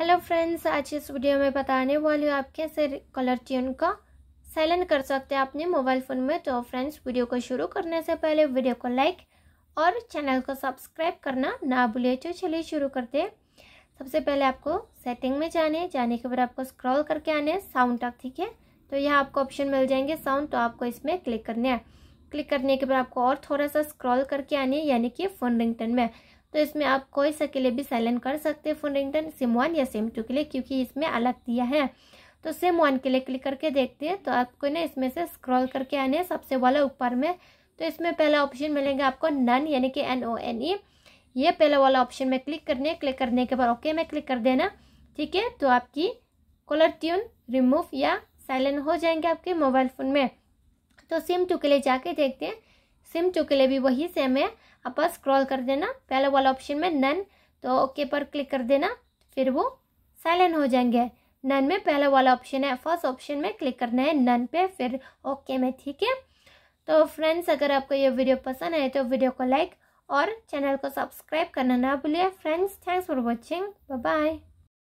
hello friends आज इस video में बताने वाली हूँ आप कैसे कलर ट्यून का साइलेंट कर सकते हैं अपने मोबाइल फ़ोन में तो फ्रेंड्स वीडियो को शुरू करने से पहले वीडियो को लाइक और चैनल को सब्सक्राइब करना ना भूलिए तो चलिए शुरू करते हैं सबसे पहले आपको सेटिंग में जाने जाने के बाद आपको स्क्रॉल करके आने साउंड तक ठीक है तो यहाँ आपको ऑप्शन मिल जाएंगे साउंड तो आपको इसमें क्लिक करने है क्लिक करने के बाद आपको और थोड़ा सा स्क्रॉल करके आने यानी कि फ़ोन रिंगटन में तो इसमें आप कोई सा के लिए भी साइलेंट कर सकते हैं फोन रिंगटन सिम वन या सिम टू के लिए क्योंकि इसमें अलग दिया है तो सिम वन के लिए क्लिक करके देखते हैं तो आपको ना इसमें से स्क्रॉल करके आने सबसे वाला ऊपर में तो इसमें पहला ऑप्शन मिलेगा आपको नन यानी कि एन ओ एन ई ये पहला वाला ऑप्शन में क्लिक करने क्लिक करने के बाद ओके में क्लिक कर देना ठीक है तो आपकी कॉलर ट्यून रिमूव या साइलेंट हो जाएंगे आपके मोबाइल फ़ोन में तो सिम टू के लिए जाके देखते हैं सेम के लिए भी वही सेम है आप स्क्रॉल कर देना पहले वाला ऑप्शन में नन तो ओके पर क्लिक कर देना फिर वो साइलेंट हो जाएंगे नन में पहले वाला ऑप्शन है फर्स्ट ऑप्शन में क्लिक करना है नन पे फिर ओके में ठीक है तो फ्रेंड्स अगर आपको ये वीडियो पसंद आए तो वीडियो को लाइक और चैनल को सब्सक्राइब करना ना भूलिए friends thanks for watching bye